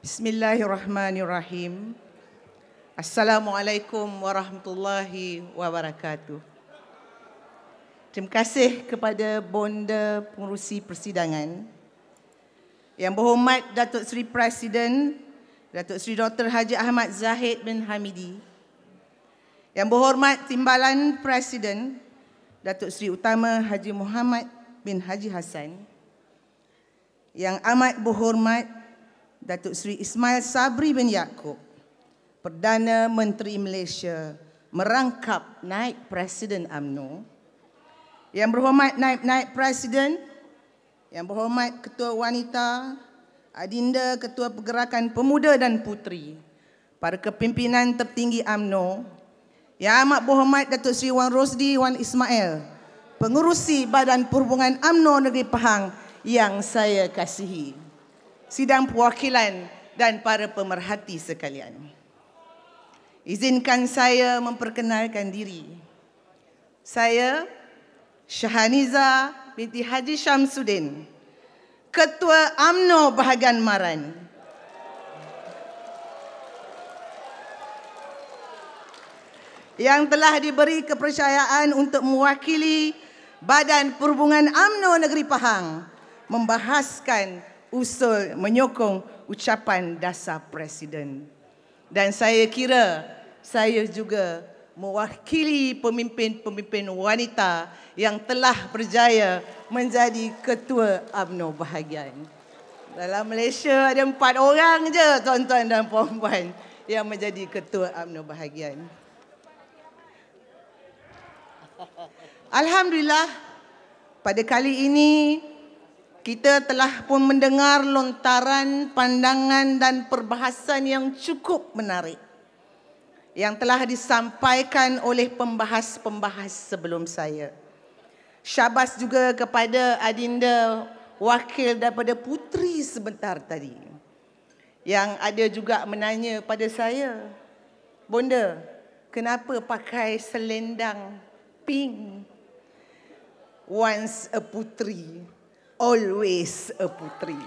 Bismillahirrahmanirrahim. Assalamualaikum warahmatullahi wabarakatuh. Terima kasih kepada Bonda Pengurusi Persidangan yang berhormat Datuk Seri Presiden Datuk Seri Dr. Haji Ahmad Zahid bin Hamidi yang berhormat Timbalan Presiden Datuk Seri Utama Haji Muhammad bin Haji Hassan yang amat berhormat Datuk Seri Ismail Sabri bin Yaakob, Perdana Menteri Malaysia, merangkap naik Presiden UMNO. Yang berhormat Naib naik Presiden, yang berhormat Ketua Wanita, Adinda Ketua Pergerakan Pemuda dan Puteri, para kepimpinan tertinggi UMNO, yang amat berhormat Datuk Seri Wan Rosdi Wan Ismail, pengurusi Badan Perhubungan UMNO Negeri Pahang yang saya kasihi sidang perwakilan dan para pemerhati sekalian. Izinkan saya memperkenalkan diri. Saya Shahaniza binti Haji Syamsuddin, Ketua AMNO Bahagian Maran. Yang telah diberi kepercayaan untuk mewakili Badan Perhubungan AMNO Negeri Pahang membahaskan usul menyokong ucapan dasar presiden. Dan saya kira saya juga mewakili pemimpin-pemimpin wanita yang telah berjaya menjadi ketua UMNO bahagian. Dalam Malaysia ada empat orang je tuan-tuan dan puan-puan yang menjadi ketua UMNO bahagian. Alhamdulillah pada kali ini kita telah pun mendengar lontaran pandangan dan perbahasan yang cukup menarik yang telah disampaikan oleh pembahas-pembahas sebelum saya. Syabas juga kepada Adinda wakil daripada putri sebentar tadi yang ada juga menanya pada saya, Bonda, kenapa pakai selendang pink once a putri? always a puteri.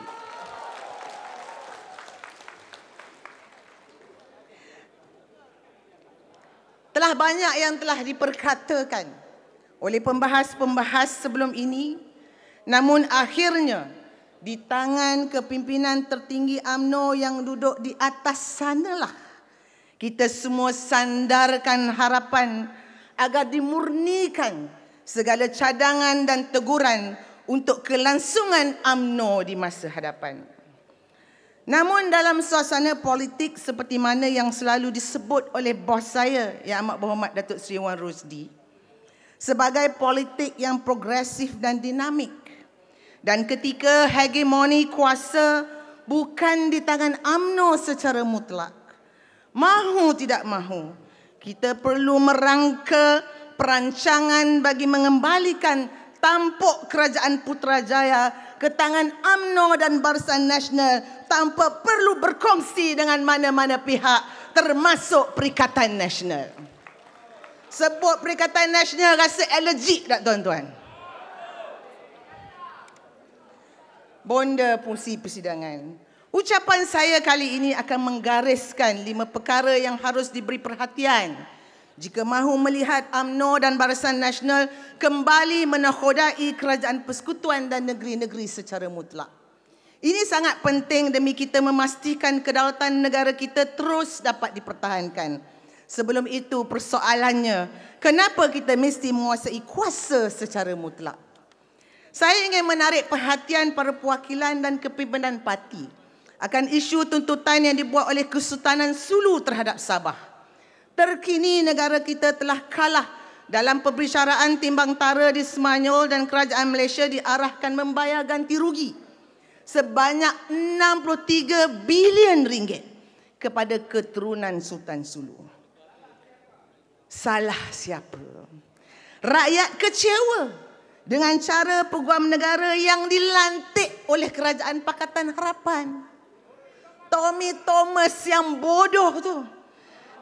Telah banyak yang telah diperkatakan oleh pembahas-pembahas sebelum ini, namun akhirnya di tangan kepimpinan tertinggi AMNO yang duduk di atas sanalah kita semua sandarkan harapan agar dimurnikan segala cadangan dan teguran untuk kelangsungan AMNO di masa hadapan. Namun dalam suasana politik seperti mana yang selalu disebut oleh bos saya yang amat berhormat Datuk Seri Wan Rusdi sebagai politik yang progresif dan dinamik dan ketika hegemoni kuasa bukan di tangan AMNO secara mutlak mahu tidak mahu kita perlu merangka perancangan bagi mengembalikan tampuk kerajaan Putrajaya ke tangan UMNO dan Barisan Nasional tanpa perlu berkongsi dengan mana-mana pihak termasuk Perikatan Nasional. Sebut Perikatan Nasional rasa allergic tak tuan-tuan? Bonda fungsi persidangan. Ucapan saya kali ini akan menggariskan lima perkara yang harus diberi Perhatian. Jika mahu melihat UMNO dan Barisan Nasional kembali menakhodai kerajaan persekutuan dan negeri-negeri secara mutlak. Ini sangat penting demi kita memastikan kedaulatan negara kita terus dapat dipertahankan. Sebelum itu persoalannya, kenapa kita mesti menguasai kuasa secara mutlak? Saya ingin menarik perhatian para perwakilan dan kepimpinan parti akan isu tuntutan yang dibuat oleh Kesultanan Sulu terhadap Sabah. Terkini negara kita telah kalah dalam perbicaraan timbang tara di Semanyol dan kerajaan Malaysia diarahkan membayar ganti rugi sebanyak 63 bilion ringgit kepada keturunan Sultan Sulu. Salah siapa? Rakyat kecewa dengan cara peguam negara yang dilantik oleh kerajaan Pakatan Harapan. Tommy Thomas yang bodoh tu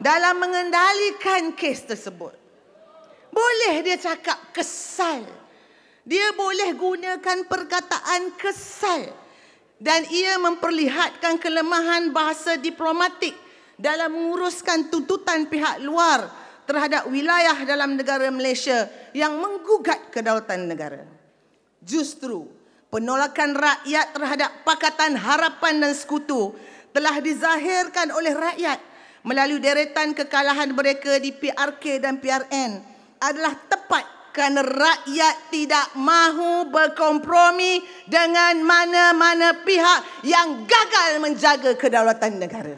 dalam mengendalikan kes tersebut. Boleh dia cakap kesal. Dia boleh gunakan perkataan kesal. Dan ia memperlihatkan kelemahan bahasa diplomatik dalam menguruskan tuntutan pihak luar terhadap wilayah dalam negara Malaysia yang menggugat kedaulatan negara. Justru penolakan rakyat terhadap Pakatan Harapan dan Sekutu telah dizahirkan oleh rakyat melalui deretan kekalahan mereka di PRK dan PRN adalah tepat kerana rakyat tidak mahu berkompromi dengan mana-mana pihak yang gagal menjaga kedaulatan negara.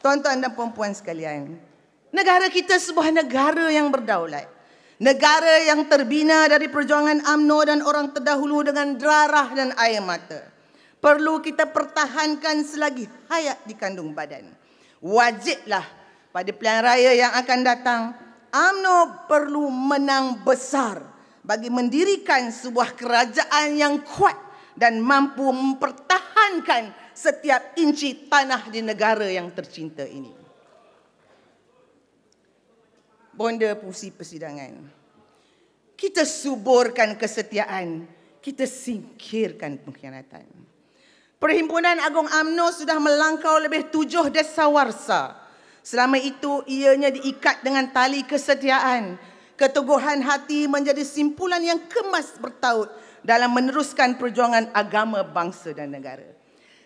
Tuan-tuan dan puan-puan sekalian, negara kita sebuah negara yang berdaulat. Negara yang terbina dari perjuangan amno dan orang terdahulu dengan darah dan air mata perlu kita pertahankan selagi hayat di kandung badan. Wajiblah pada pilihan raya yang akan datang, Amno perlu menang besar bagi mendirikan sebuah kerajaan yang kuat dan mampu mempertahankan setiap inci tanah di negara yang tercinta ini. Bonda Pusi Persidangan, kita suburkan kesetiaan, kita singkirkan pengkhianatan. Perhimpunan Agong Amno sudah melangkau lebih tujuh desa warsa. Selama itu, ianya diikat dengan tali kesetiaan. Keteguhan hati menjadi simpulan yang kemas bertaut dalam meneruskan perjuangan agama bangsa dan negara.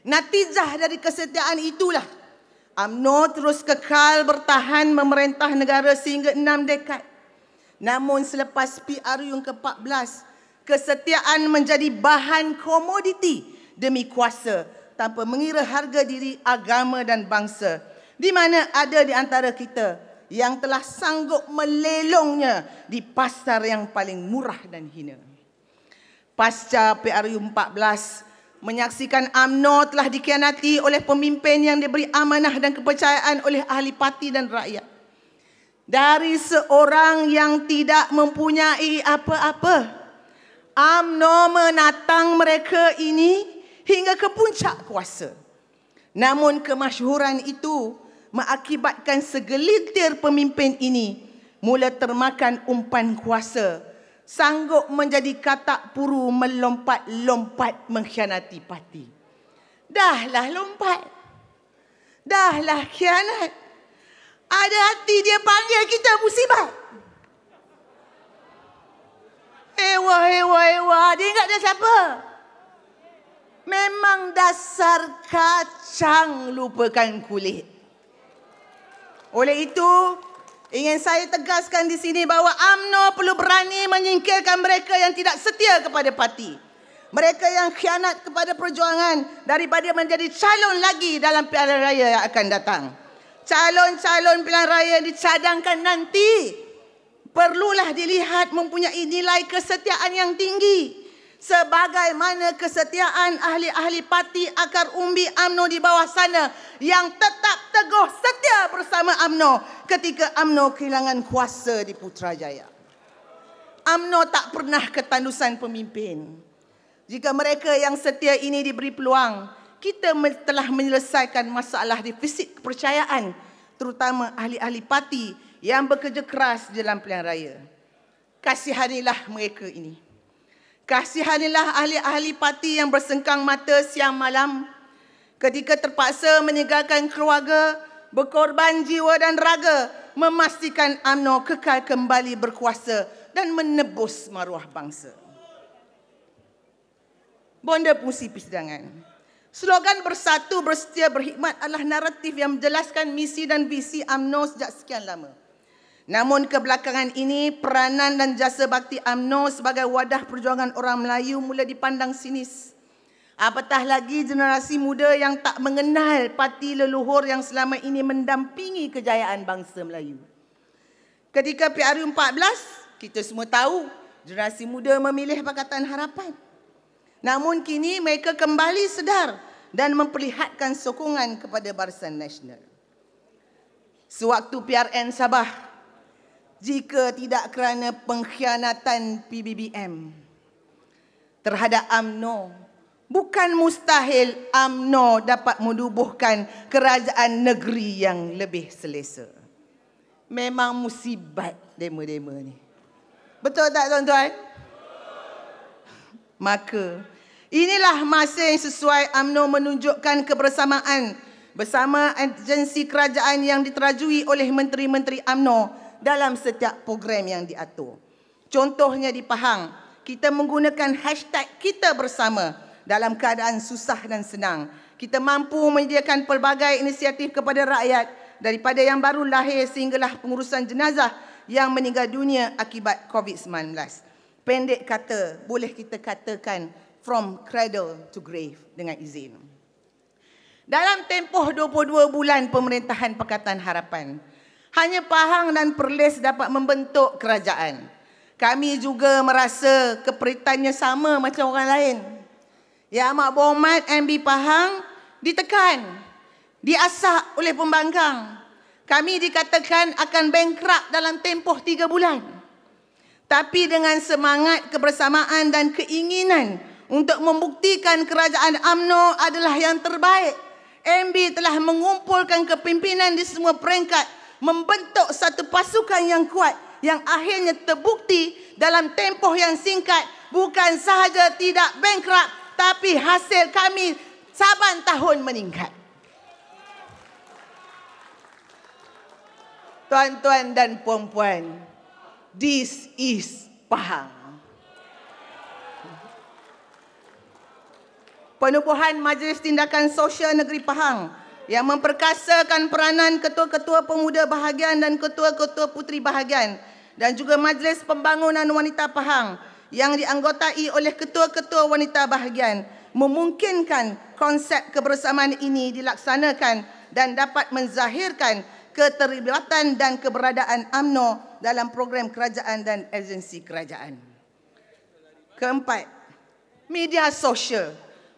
Natijah dari kesetiaan itulah Amno terus kekal bertahan memerintah negara sehingga enam dekad. Namun selepas PRU yang ke-14, kesetiaan menjadi bahan komoditi demi kuasa tanpa mengira harga diri agama dan bangsa. Di mana ada di antara kita yang telah sanggup melelongnya di pasar yang paling murah dan hina. Pasca PRU 14 menyaksikan AMNO telah dikhianati oleh pemimpin yang diberi amanah dan kepercayaan oleh ahli parti dan rakyat. Dari seorang yang tidak mempunyai apa-apa, AMNO menatang mereka ini hingga ke puncak kuasa. Namun kemasyhuran itu mengakibatkan segelintir pemimpin ini mula termakan umpan kuasa, sanggup menjadi katak puru melompat-lompat mengkhianati parti. Dahlah lompat. Dahlah khianat. Ada hati dia panggil kita musibah. Hewa, hewa, hewa. Dia ingat dia siapa? Siapa? Memang dasar kacang lupakan kulit. Oleh itu, ingin saya tegaskan di sini bahawa AMNO perlu berani menyingkirkan mereka yang tidak setia kepada parti. Mereka yang khianat kepada perjuangan daripada menjadi calon lagi dalam pilihan raya yang akan datang. Calon-calon pilihan raya yang dicadangkan nanti perlulah dilihat mempunyai nilai kesetiaan yang tinggi sebagaimana kesetiaan ahli-ahli parti akar umbi AMNO di bawah sana yang tetap teguh setia bersama AMNO ketika AMNO kehilangan kuasa di Putrajaya. AMNO tak pernah ketandusan pemimpin. Jika mereka yang setia ini diberi peluang, kita telah menyelesaikan masalah defisit kepercayaan terutama ahli-ahli parti yang bekerja keras dalam pilihan raya. Kasihanilah mereka ini. Kasihanilah ahli-ahli parti yang bersengkang mata siang malam ketika terpaksa meninggalkan keluarga, berkorban jiwa dan raga memastikan UMNO kekal kembali berkuasa dan menebus maruah bangsa. Bonda Pusi Persidangan. Slogan bersatu, bersetia, berkhidmat adalah naratif yang menjelaskan misi dan visi UMNO sejak sekian lama. Namun kebelakangan ini peranan dan jasa bakti AMNO sebagai wadah perjuangan orang Melayu mula dipandang sinis. Apatah lagi generasi muda yang tak mengenal parti leluhur yang selama ini mendampingi kejayaan bangsa Melayu. Ketika PRU 14, kita semua tahu generasi muda memilih Pakatan Harapan. Namun kini mereka kembali sedar dan memperlihatkan sokongan kepada Barisan Nasional. Sewaktu PRN Sabah jika tidak kerana pengkhianatan PBBM. Terhadap AMNO, bukan mustahil AMNO dapat menubuhkan kerajaan negeri yang lebih selesa. Memang musibat demo-demo ni. Betul tak tuan-tuan? Maka inilah masa yang sesuai AMNO menunjukkan kebersamaan bersama agensi kerajaan yang diterajui oleh menteri-menteri AMNO -menteri dalam setiap program yang diatur. Contohnya di Pahang, kita menggunakan hashtag kita bersama dalam keadaan susah dan senang. Kita mampu menyediakan pelbagai inisiatif kepada rakyat daripada yang baru lahir sehinggalah pengurusan jenazah yang meninggal dunia akibat COVID-19. Pendek kata, boleh kita katakan from cradle to grave dengan izin. Dalam tempoh 22 bulan pemerintahan Pakatan Harapan, hanya Pahang dan Perlis dapat membentuk kerajaan. Kami juga merasa keperitannya sama macam orang lain. Ya, Amat Berhormat MB Pahang ditekan, diasah oleh pembangkang. Kami dikatakan akan bankrupt dalam tempoh tiga bulan. Tapi dengan semangat kebersamaan dan keinginan untuk membuktikan kerajaan AMNO adalah yang terbaik. MB telah mengumpulkan kepimpinan di semua peringkat membentuk satu pasukan yang kuat yang akhirnya terbukti dalam tempoh yang singkat bukan sahaja tidak bankrupt tapi hasil kami saban tahun meningkat. Tuan-tuan dan puan-puan, this is Pahang. Penubuhan Majlis Tindakan Sosial Negeri Pahang yang memperkasakan peranan ketua-ketua pemuda bahagian dan ketua-ketua putri bahagian dan juga Majlis Pembangunan Wanita Pahang yang dianggotai oleh ketua-ketua wanita bahagian memungkinkan konsep kebersamaan ini dilaksanakan dan dapat menzahirkan keterlibatan dan keberadaan AMNO dalam program kerajaan dan agensi kerajaan. Keempat, media sosial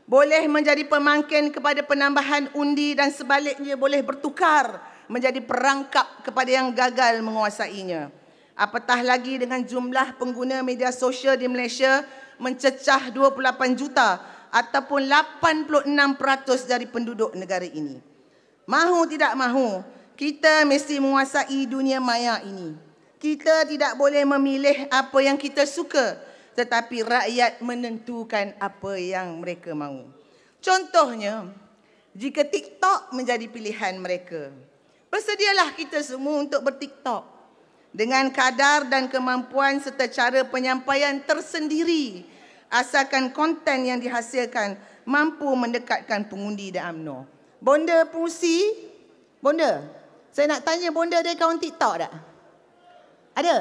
boleh menjadi pemangkin kepada penambahan undi dan sebaliknya boleh bertukar menjadi perangkap kepada yang gagal menguasainya. Apatah lagi dengan jumlah pengguna media sosial di Malaysia mencecah 28 juta ataupun 86% dari penduduk negara ini. Mahu tidak mahu, kita mesti menguasai dunia maya ini. Kita tidak boleh memilih apa yang kita suka tetapi rakyat menentukan apa yang mereka mahu. Contohnya, jika TikTok menjadi pilihan mereka, bersedialah kita semua untuk bertiktok dengan kadar dan kemampuan serta cara penyampaian tersendiri asalkan konten yang dihasilkan mampu mendekatkan pengundi dan UMNO. Bonda Pusi, Bonda, saya nak tanya Bonda ada akaun TikTok tak? Ada?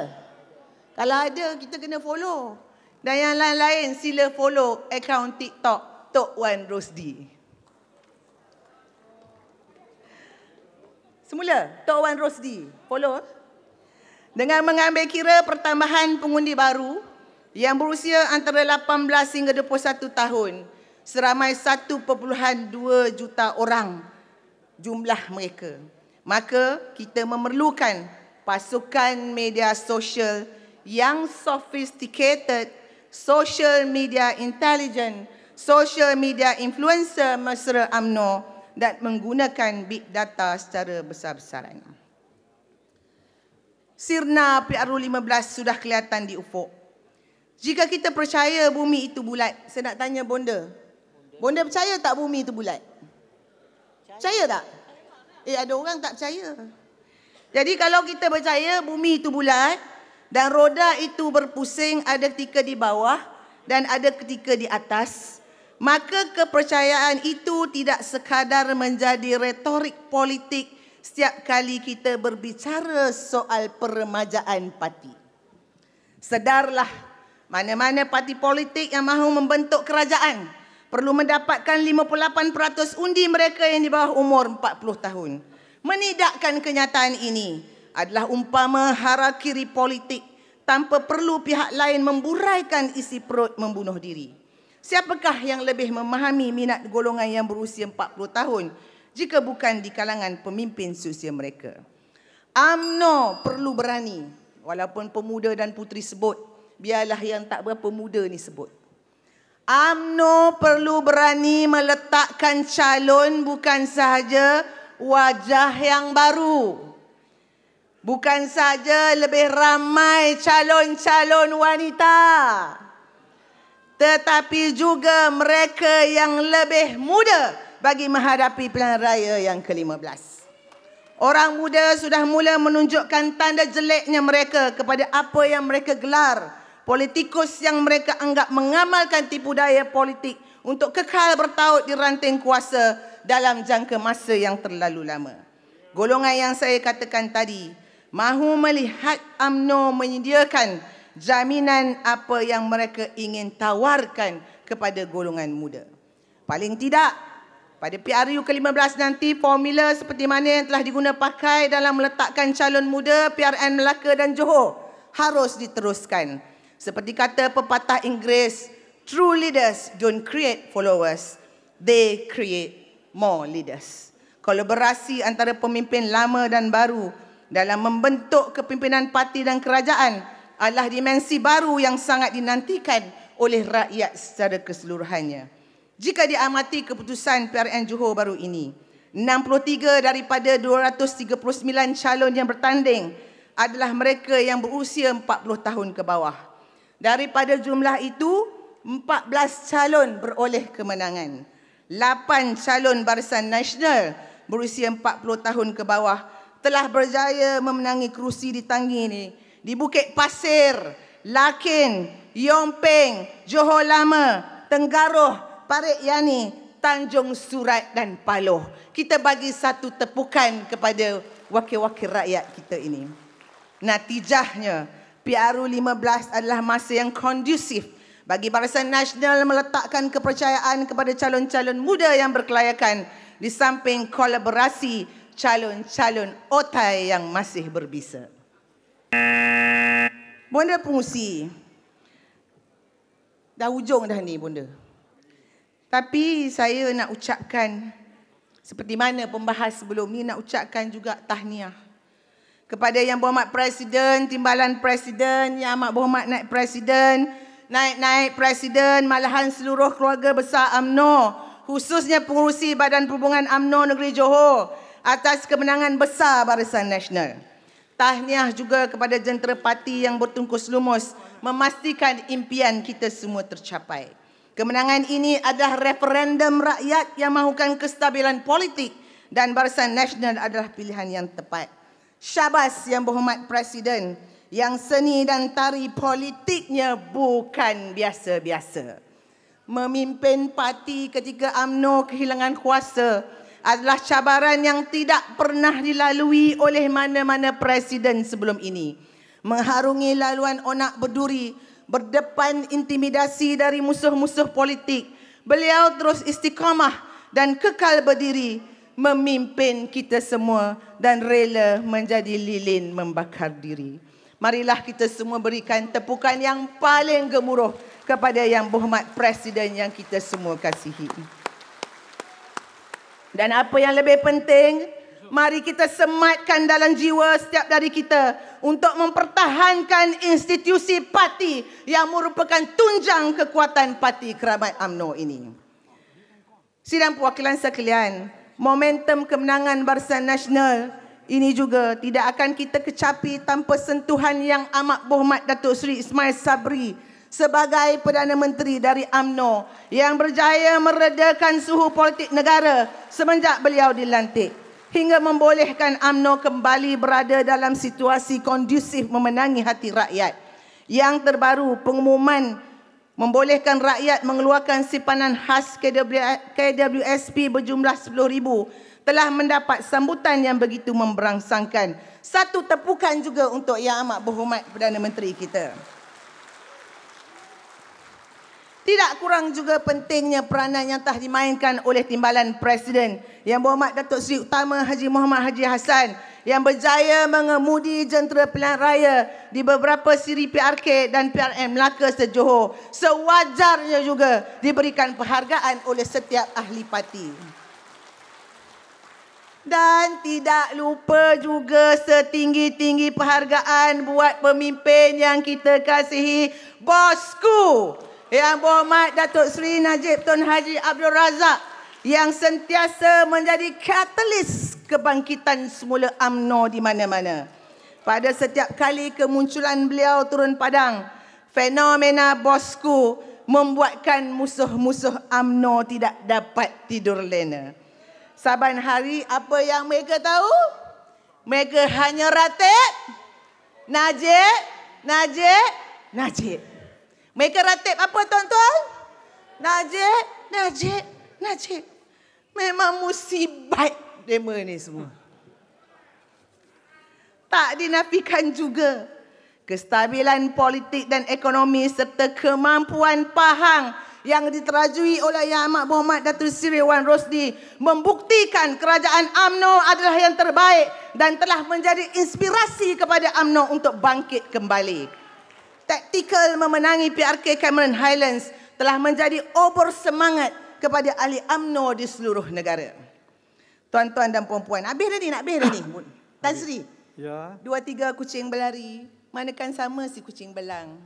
Kalau ada, kita kena follow. Dan yang lain-lain sila follow akaun TikTok Tok Wan Rosdi. Semula, Tok Wan Rosdi, follow. Dengan mengambil kira pertambahan pengundi baru yang berusia antara 18 hingga 21 tahun, seramai 1.2 juta orang jumlah mereka. Maka kita memerlukan pasukan media sosial yang sophisticated social media intelligent, social media influencer Mesra Amno, dan menggunakan big data secara besar-besaran. Sirna PRU 15 sudah kelihatan di ufuk. Jika kita percaya bumi itu bulat, saya nak tanya bonda. Bonda percaya tak bumi itu bulat? Percaya tak? Eh ada orang tak percaya. Jadi kalau kita percaya bumi itu bulat, dan roda itu berpusing ada ketika di bawah dan ada ketika di atas maka kepercayaan itu tidak sekadar menjadi retorik politik setiap kali kita berbicara soal peremajaan parti sedarlah mana-mana parti politik yang mahu membentuk kerajaan perlu mendapatkan 58% undi mereka yang di bawah umur 40 tahun menidakkan kenyataan ini adalah umpama hara kiri politik tanpa perlu pihak lain memburaikan isi perut membunuh diri. Siapakah yang lebih memahami minat golongan yang berusia 40 tahun jika bukan di kalangan pemimpin seusia mereka? AMNO perlu berani walaupun pemuda dan putri sebut biarlah yang tak berapa muda ni sebut. AMNO perlu berani meletakkan calon bukan sahaja wajah yang baru Bukan saja lebih ramai calon-calon wanita. Tetapi juga mereka yang lebih muda bagi menghadapi pilihan raya yang ke-15. Orang muda sudah mula menunjukkan tanda jeleknya mereka kepada apa yang mereka gelar. Politikus yang mereka anggap mengamalkan tipu daya politik untuk kekal bertaut di ranting kuasa dalam jangka masa yang terlalu lama. Golongan yang saya katakan tadi, mahu melihat UMNO menyediakan jaminan apa yang mereka ingin tawarkan kepada golongan muda. Paling tidak, pada PRU ke-15 nanti, formula seperti mana yang telah diguna pakai dalam meletakkan calon muda PRN Melaka dan Johor harus diteruskan. Seperti kata pepatah Inggeris, true leaders don't create followers, they create more leaders. Kolaborasi antara pemimpin lama dan baru dalam membentuk kepimpinan parti dan kerajaan adalah dimensi baru yang sangat dinantikan oleh rakyat secara keseluruhannya. Jika diamati keputusan PRN Johor baru ini, 63 daripada 239 calon yang bertanding adalah mereka yang berusia 40 tahun ke bawah. Daripada jumlah itu, 14 calon beroleh kemenangan. 8 calon Barisan Nasional berusia 40 tahun ke bawah telah berjaya memenangi kerusi di Tangi ini di Bukit Pasir, Lakin, Yongping, Johor Lama, Tenggaroh, Parit Yani, Tanjung Surat dan Paloh. Kita bagi satu tepukan kepada wakil-wakil rakyat kita ini. Natijahnya, PRU 15 adalah masa yang kondusif bagi Barisan Nasional meletakkan kepercayaan kepada calon-calon muda yang berkelayakan di samping kolaborasi calon-calon otai yang masih berbisa. Bunda pengusi, dah ujung dah ni bunda. Tapi saya nak ucapkan, seperti mana pembahas sebelum ni, nak ucapkan juga tahniah kepada Yang Berhormat Presiden, Timbalan Presiden, Yang Amat Berhormat Naik Presiden, Naik-naik Presiden, malahan seluruh keluarga besar UMNO, khususnya pengurusi Badan Perhubungan UMNO Negeri Johor, atas kemenangan besar Barisan Nasional. Tahniah juga kepada jentera parti yang bertungkus lumus memastikan impian kita semua tercapai. Kemenangan ini adalah referendum rakyat yang mahukan kestabilan politik dan Barisan Nasional adalah pilihan yang tepat. Syabas yang berhormat Presiden yang seni dan tari politiknya bukan biasa-biasa. Memimpin parti ketika AMNO kehilangan kuasa adalah cabaran yang tidak pernah dilalui oleh mana-mana presiden sebelum ini. Mengharungi laluan onak berduri, berdepan intimidasi dari musuh-musuh politik, beliau terus istiqamah dan kekal berdiri memimpin kita semua dan rela menjadi lilin membakar diri. Marilah kita semua berikan tepukan yang paling gemuruh kepada Yang Berhormat Presiden yang kita semua kasihi. Dan apa yang lebih penting, mari kita sematkan dalam jiwa setiap dari kita untuk mempertahankan institusi parti yang merupakan tunjang kekuatan parti keramat AMNO ini. Sidang perwakilan sekalian, momentum kemenangan Barisan Nasional ini juga tidak akan kita kecapi tanpa sentuhan yang amat berhormat Datuk Seri Ismail Sabri sebagai Perdana Menteri dari AMNO yang berjaya meredakan suhu politik negara semenjak beliau dilantik hingga membolehkan AMNO kembali berada dalam situasi kondusif memenangi hati rakyat. Yang terbaru, pengumuman membolehkan rakyat mengeluarkan simpanan khas KWSP berjumlah RM10,000 telah mendapat sambutan yang begitu memberangsangkan. Satu tepukan juga untuk Yang Amat Berhormat Perdana Menteri kita. Tidak kurang juga pentingnya peranan yang telah dimainkan oleh timbalan Presiden yang berhormat Datuk Seri Utama Haji Muhammad Haji Hassan yang berjaya mengemudi jentera pilihan raya di beberapa siri PRK dan PRM Melaka sejohor. Sewajarnya juga diberikan perhargaan oleh setiap ahli parti. Dan tidak lupa juga setinggi-tinggi penghargaan buat pemimpin yang kita kasihi, bosku. Yang berhormat Datuk Seri Najib Tun Haji Abdul Razak yang sentiasa menjadi katalis kebangkitan semula UMNO di mana-mana. Pada setiap kali kemunculan beliau turun padang, fenomena bosku membuatkan musuh-musuh UMNO tidak dapat tidur lena. Saban hari apa yang mereka tahu? Mereka hanya ratik, Najib, Najib, Najib. Mereka ratip apa tuan-tuan? Najib, Najib, Najib. Memang musibat mereka ni semua. Tak dinafikan juga kestabilan politik dan ekonomi serta kemampuan Pahang yang diterajui oleh Yang Amat Berhormat Datuk Seri Wan Rosdi membuktikan kerajaan AMNO adalah yang terbaik dan telah menjadi inspirasi kepada AMNO untuk bangkit kembali taktikal memenangi PRK Cameron Highlands telah menjadi obor semangat kepada ahli UMNO di seluruh negara. Tuan-tuan dan puan-puan, habis dah ni, nak habis dah ni. Tazri, ya. dua tiga kucing berlari, manakan sama si kucing belang.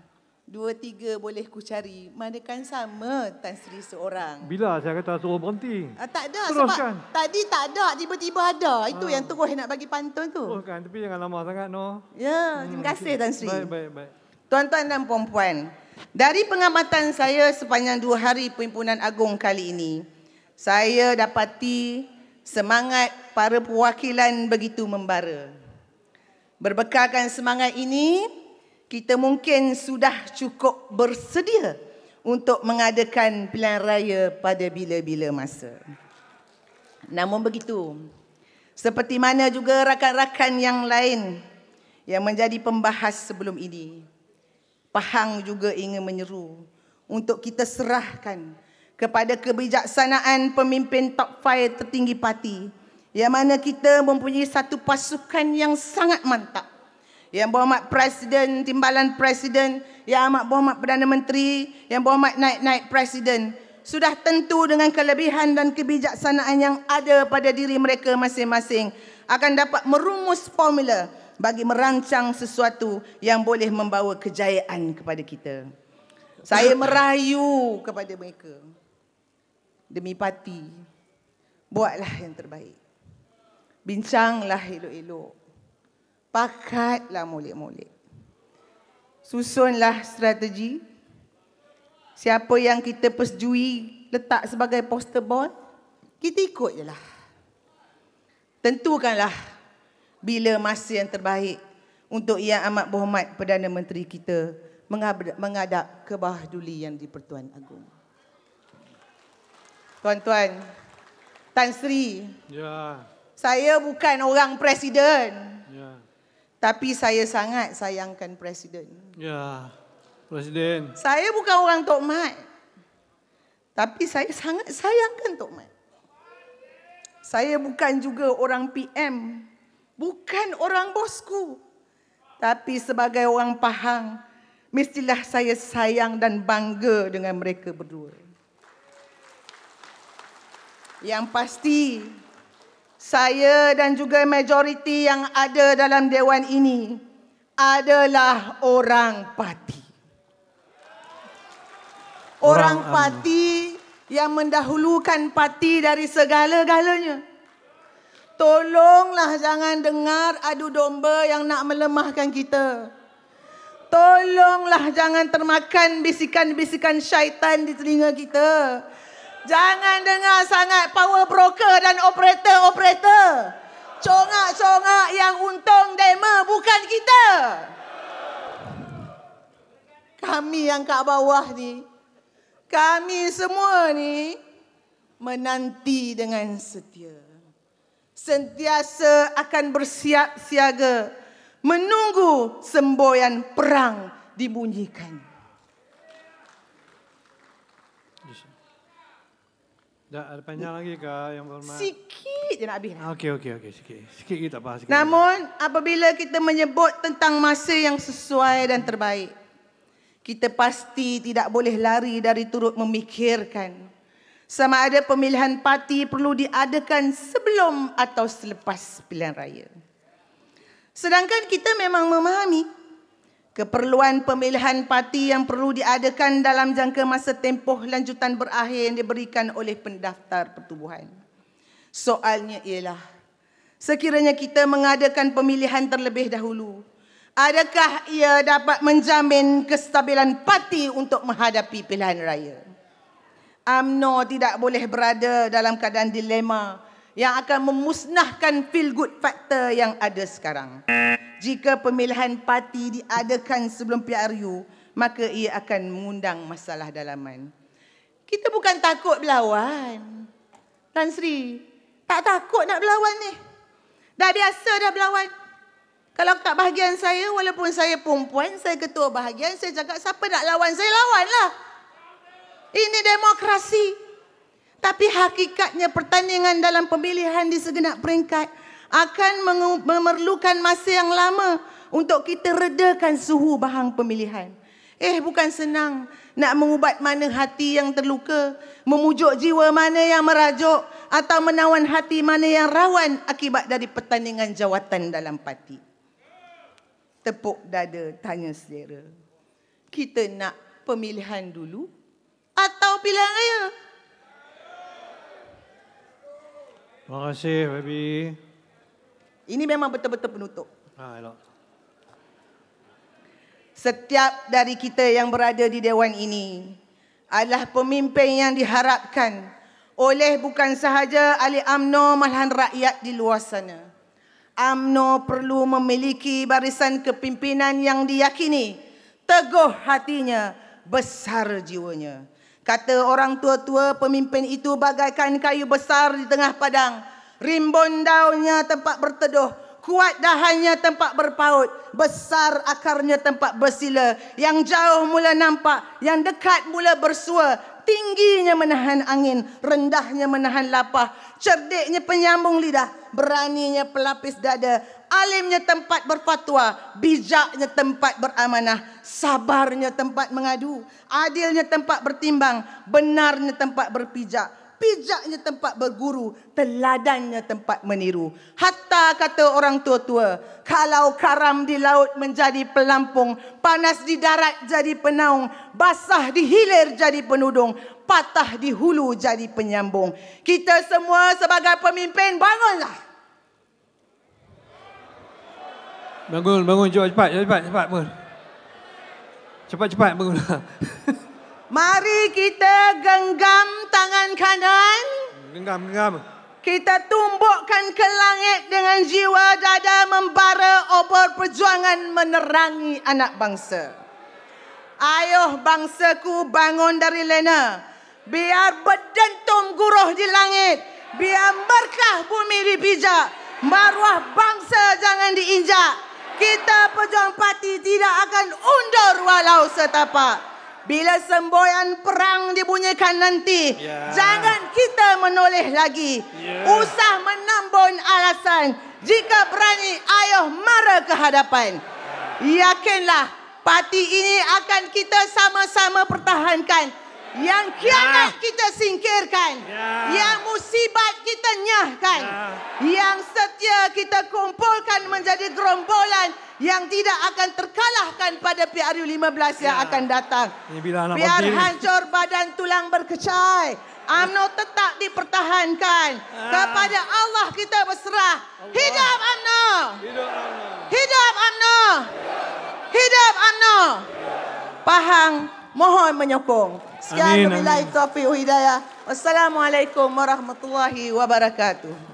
Dua tiga boleh ku cari, manakan sama Tan Sri seorang. Bila saya kata suruh berhenti? Uh, tak ada Teruskan. sebab tadi tak ada, tiba-tiba ada. Itu uh. yang terus nak bagi pantun tu. Teruskan, tapi jangan lama sangat. No. Ya, hmm. terima kasih Tan Sri. Baik, baik, baik. Tuan-tuan dan puan-puan, dari pengamatan saya sepanjang dua hari perhimpunan agung kali ini, saya dapati semangat para perwakilan begitu membara. Berbekalkan semangat ini, kita mungkin sudah cukup bersedia untuk mengadakan pilihan raya pada bila-bila masa. Namun begitu, seperti mana juga rakan-rakan yang lain yang menjadi pembahas sebelum ini, Pahang juga ingin menyeru untuk kita serahkan kepada kebijaksanaan pemimpin top five tertinggi parti yang mana kita mempunyai satu pasukan yang sangat mantap yang berhormat Presiden, Timbalan Presiden yang amat berhormat Perdana Menteri yang berhormat naik-naik Presiden sudah tentu dengan kelebihan dan kebijaksanaan yang ada pada diri mereka masing-masing akan dapat merumus formula bagi merancang sesuatu yang boleh membawa kejayaan kepada kita. Saya merayu kepada mereka. Demi parti, buatlah yang terbaik. Bincanglah elok-elok. Pakatlah molek-molek. Susunlah strategi. Siapa yang kita persetujui letak sebagai poster boy, kita ikut je Tentukanlah bila masa yang terbaik untuk Yang Amat Berhormat Perdana Menteri kita mengadap kebahaduli yang di Pertuan agung. Tuan-tuan, Tan Sri, ya. saya bukan orang Presiden. Ya. Tapi saya sangat sayangkan Presiden. Ya, Presiden. Saya bukan orang Tok Mat. Tapi saya sangat sayangkan Tok Mat. Saya bukan juga orang PM bukan orang bosku. Tapi sebagai orang Pahang, mestilah saya sayang dan bangga dengan mereka berdua. Yang pasti, saya dan juga majoriti yang ada dalam Dewan ini adalah orang parti. Orang, orang parti yang mendahulukan parti dari segala-galanya. Tolonglah jangan dengar adu domba yang nak melemahkan kita. Tolonglah jangan termakan bisikan-bisikan syaitan di telinga kita. Jangan dengar sangat power broker dan operator-operator. Congak-congak yang untung demo bukan kita. Kami yang kat bawah ni. Kami semua ni menanti dengan setia sentiasa akan bersiap siaga menunggu semboyan perang dibunyikan. Dah ada panjang lagi ke yang berhormat? Sikit je nak habis. Okey, okey, okey. Sikit. Sikit kita bahas. Sikit Namun, lagi. apabila kita menyebut tentang masa yang sesuai dan terbaik, kita pasti tidak boleh lari dari turut memikirkan sama ada pemilihan parti perlu diadakan sebelum atau selepas pilihan raya. Sedangkan kita memang memahami keperluan pemilihan parti yang perlu diadakan dalam jangka masa tempoh lanjutan berakhir yang diberikan oleh pendaftar pertubuhan. Soalnya ialah, sekiranya kita mengadakan pemilihan terlebih dahulu, adakah ia dapat menjamin kestabilan parti untuk menghadapi pilihan raya? UMNO tidak boleh berada dalam keadaan dilema yang akan memusnahkan feel good factor yang ada sekarang. Jika pemilihan parti diadakan sebelum PRU, maka ia akan mengundang masalah dalaman. Kita bukan takut berlawan. Tan Sri, tak takut nak berlawan ni. Dah biasa dah berlawan. Kalau kat bahagian saya, walaupun saya perempuan, saya ketua bahagian, saya cakap siapa nak lawan, saya lawanlah. Ini demokrasi. Tapi hakikatnya pertandingan dalam pemilihan di segenap peringkat akan memerlukan masa yang lama untuk kita redakan suhu bahang pemilihan. Eh bukan senang nak mengubat mana hati yang terluka, memujuk jiwa mana yang merajuk atau menawan hati mana yang rawan akibat dari pertandingan jawatan dalam parti. Tepuk dada tanya selera. Kita nak pemilihan dulu atau bilang ayo. Terima kasih, baby. Ini memang betul-betul penutup. Ah, elok. Setiap dari kita yang berada di dewan ini adalah pemimpin yang diharapkan oleh bukan sahaja ahli UMNO malahan rakyat di luar sana. UMNO perlu memiliki barisan kepimpinan yang diyakini, teguh hatinya, besar jiwanya. Kata orang tua-tua pemimpin itu bagaikan kayu besar di tengah padang. Rimbun daunnya tempat berteduh. Kuat dahannya tempat berpaut. Besar akarnya tempat bersila. Yang jauh mula nampak. Yang dekat mula bersua. Tingginya menahan angin. Rendahnya menahan lapar, Cerdiknya penyambung lidah. Beraninya pelapis dada. Alimnya tempat berfatwa, bijaknya tempat beramanah, sabarnya tempat mengadu, adilnya tempat bertimbang, benarnya tempat berpijak, pijaknya tempat berguru, teladannya tempat meniru. Hatta kata orang tua-tua, kalau karam di laut menjadi pelampung, panas di darat jadi penaung, basah di hilir jadi penudung, patah di hulu jadi penyambung. Kita semua sebagai pemimpin bangunlah. Bangun, bangun cepat, cepat, cepat, cepat bangun. Cepat, cepat bangun. Mari kita genggam tangan kanan. Genggam, genggam. Kita tumbukkan ke langit dengan jiwa dada membara obor perjuangan menerangi anak bangsa. Ayuh bangsaku bangun dari lena. Biar berdentum guruh di langit. Biar berkah bumi dipijak. Maruah bangsa jangan diinjak. Kita pejuang parti tidak akan undur walau setapak. Bila semboyan perang dibunyikan nanti, yeah. jangan kita menoleh lagi. Yeah. Usah menambun alasan. Jika berani, ayuh mara ke hadapan. Ya. Yakinlah, parti ini akan kita sama-sama pertahankan. Yang kianat ya. kita singkirkan. Ya. Yang musibat kita nyahkan. Ya. Yang setia kita kumpulkan menjadi gerombolan yang tidak akan terkalahkan pada PRU 15 ya. yang akan datang. Biar berdiri. hancur badan tulang berkecai. UMNO tetap dipertahankan. Ya. Kepada Allah kita berserah. Allah. Hidup UMNO! Hidup UMNO! Hidup UMNO! Hidup mohon menyokong. Sekian Amin. Wabillahi taufiq Wassalamualaikum warahmatullahi wabarakatuh.